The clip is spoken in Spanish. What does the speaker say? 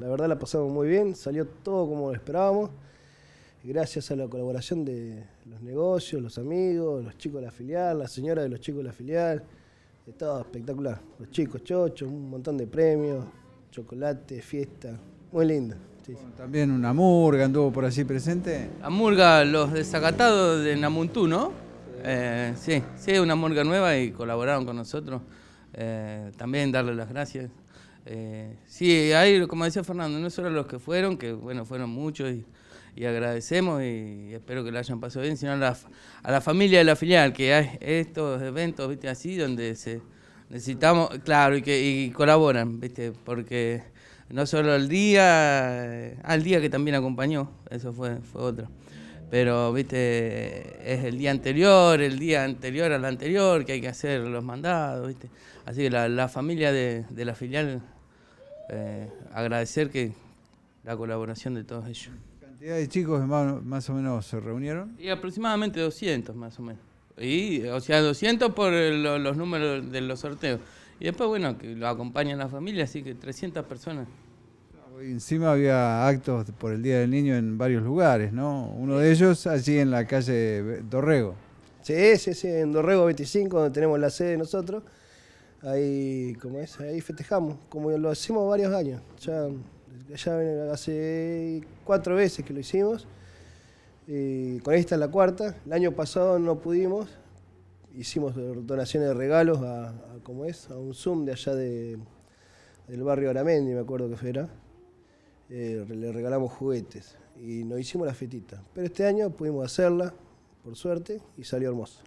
La verdad la pasamos muy bien, salió todo como esperábamos. Gracias a la colaboración de los negocios, los amigos, los chicos de la filial, la señora de los chicos de la filial. Estaba espectacular. Los chicos chochos, un montón de premios, chocolate, fiesta. Muy lindo. también una murga anduvo por así presente. La murga, los desacatados de Namuntú, ¿no? Eh, sí. sí, una murga nueva y colaboraron con nosotros. Eh, también darle las gracias. Eh, sí, hay, como decía Fernando, no solo los que fueron, que bueno, fueron muchos y, agradecemos y espero que lo hayan pasado bien, sino a la, familia de la filial, que hay estos eventos, viste, así, donde se necesitamos, claro, y que y colaboran, viste, porque no solo el día, eh, al día que también acompañó, eso fue, fue otro. Pero, viste, es el día anterior, el día anterior al anterior, que hay que hacer los mandados, viste. Así que la, familia de, de la filial eh, agradecer que la colaboración de todos ellos. ¿Cantidad de chicos más, o menos se reunieron? Y aproximadamente 200 más o menos. Y, o sea, 200 por los números de los sorteos. Y después, bueno, que lo acompañan la familia, así que 300 personas. encima había actos por el Día del Niño en varios lugares, ¿no? Uno de ellos allí en la calle Dorrego. Sí, sí, sí, en Dorrego 25, donde tenemos la sede nosotros ahí, como es, ahí festejamos, como lo hacemos varios años. Ya, ya hace cuatro veces que lo hicimos. con esta es la cuarta. El año pasado no pudimos. Hicimos donaciones de regalos a, es, a un Zoom de allá de, del barrio Aramendi, me acuerdo que era. Eh, le regalamos juguetes y nos hicimos la fetita. Pero este año pudimos hacerla, por suerte, y salió hermoso.